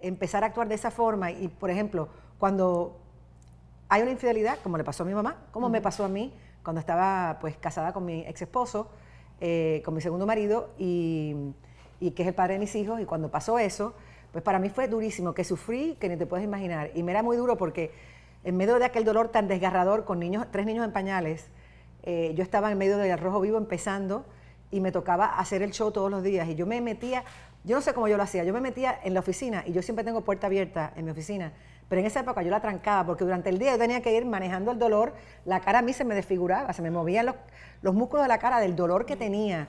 empezar a actuar de esa forma y, por ejemplo, cuando hay una infidelidad, como le pasó a mi mamá, como me pasó a mí cuando estaba pues casada con mi ex esposo, eh, con mi segundo marido y, que es el padre de mis hijos, y cuando pasó eso, pues para mí fue durísimo, que sufrí, que ni te puedes imaginar, y me era muy duro porque en medio de aquel dolor tan desgarrador con niños, tres niños en pañales, eh, yo estaba en medio del arrojo vivo empezando y me tocaba hacer el show todos los días y yo me metía yo no sé cómo yo lo hacía. Yo me metía en la oficina y yo siempre tengo puerta abierta en mi oficina. Pero en esa época yo la trancaba porque durante el día yo tenía que ir manejando el dolor. La cara a mí se me desfiguraba, se me movían los, músculos de la cara del dolor que tenía.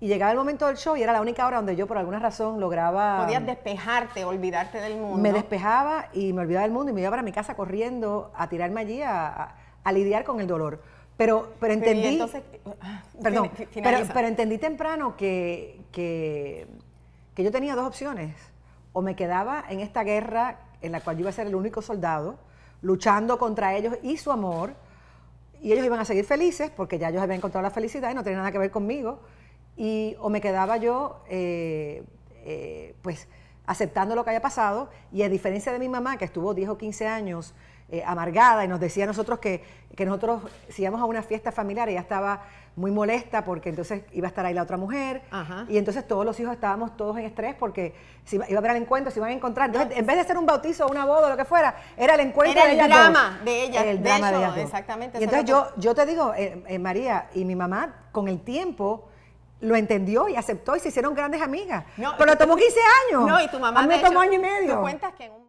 Y llegaba el momento del show y era la única hora donde yo por alguna razón lograba... Podías despejarte, olvidarte del mundo. Me despejaba y me olvidaba del mundo y me iba para mi casa corriendo a tirarme allí a, lidiar con el dolor. Pero, pero entendí... Ah, pero entonces, perdón, pero, entendí temprano que, que que yo tenía dos opciones. O me quedaba en esta guerra en la cual yo iba a ser el único soldado, luchando contra ellos y su amor, y ellos iban a seguir felices porque ya ellos habían encontrado la felicidad y no tenía nada que ver conmigo, y o me quedaba yo, eh, eh, pues, aceptando lo que había pasado, y a diferencia de mi mamá, que estuvo 10 o 15 años eh, amargada y nos decía nosotros que, nosotros, si íbamos a una fiesta familiar, ella estaba muy molesta porque entonces iba a estar ahí la otra mujer y entonces todos los hijos estábamos todos en estrés porque si iba, a haber el encuentro, se iban a encontrar. Ah. en vez de ser un bautizo o una boda o lo que fuera, era el encuentro era de ella el drama de ella El de de Exactamente. Y entonces yo, yo te digo, eh, eh, María y mi mamá, con el tiempo lo entendió y aceptó y se hicieron grandes amigas. pero Pero tomó 15 años. No, y tu mamá. me tomó año y medio. que